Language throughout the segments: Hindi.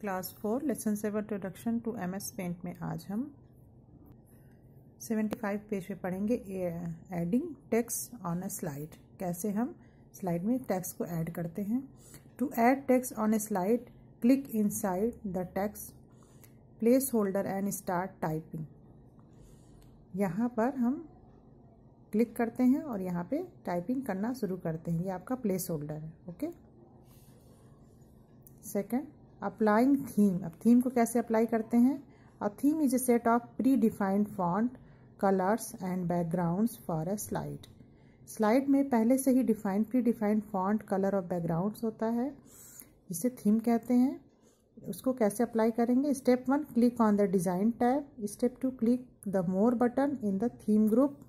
class four lesson seven introduction to M S paint में आज हम सेवेंटी फाइव पेज पे पढ़ेंगे adding text on a slide कैसे हम स्लाइड में टेक्स को ऐड करते हैं to add text on a slide click inside the text place holder and start typing यहाँ पर हम क्लिक करते हैं और यहाँ पे टाइपिंग करना शुरू करते हैं ये आपका प्लेस होल्डर है ओके सेकेंड अप्लाइंग थीम अब थीम को कैसे अप्लाई करते हैं a theme is a set of predefined font colours and backgrounds for a slide slide में पहले से ही defined predefined font colour और बैकग्राउंड्स होता है जिसे थीम कहते हैं उसको कैसे अप्लाई करेंगे step one click on the design tab step two click the more button in the theme group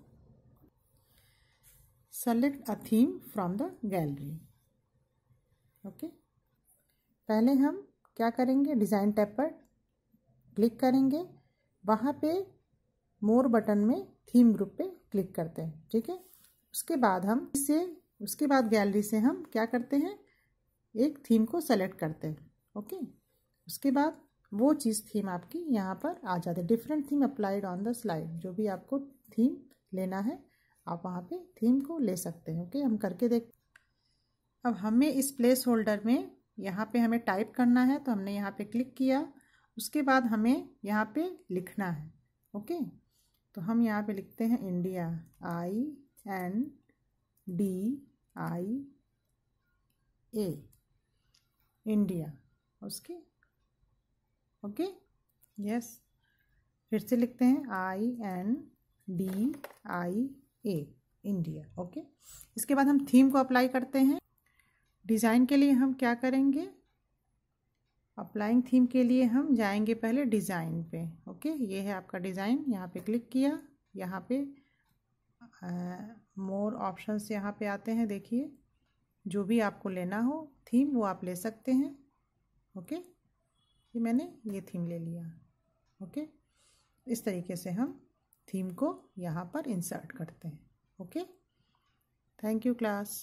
select a theme from the gallery okay पहले हम क्या करेंगे डिज़ाइन टैब पर क्लिक करेंगे वहाँ पे मोर बटन में थीम ग्रुप पे क्लिक करते हैं ठीक है उसके बाद हम इसे उसके बाद गैलरी से हम क्या करते हैं एक थीम को सेलेक्ट करते हैं ओके उसके बाद वो चीज़ थीम आपकी यहाँ पर आ जाती है different theme applied on the slide जो भी आपको थीम लेना है आप वहाँ पे थीम को ले सकते हैं ओके हम करके देख अब हमें इस प्लेस होल्डर में यहाँ पे हमें टाइप करना है तो हमने यहाँ पे क्लिक किया उसके बाद हमें यहाँ पे लिखना है ओके तो हम यहाँ पे लिखते हैं India I N D I A India उसके ओके यस फिर से लिखते हैं I N D I A India okay इसके बाद हम थीम को अप्लाई करते हैं डिज़ाइन के लिए हम क्या करेंगे अप्लाइंग थीम के लिए हम जाएंगे पहले डिज़ाइन पे ओके ये है आपका डिज़ाइन यहाँ पे क्लिक किया यहाँ पे मोर ऑप्शंस यहाँ पे आते हैं देखिए जो भी आपको लेना हो थीम वो आप ले सकते हैं ओके ये मैंने ये थीम ले लिया ओके इस तरीके से हम थीम को यहाँ पर इंसर्ट करते हैं ओके थैंक यू क्लास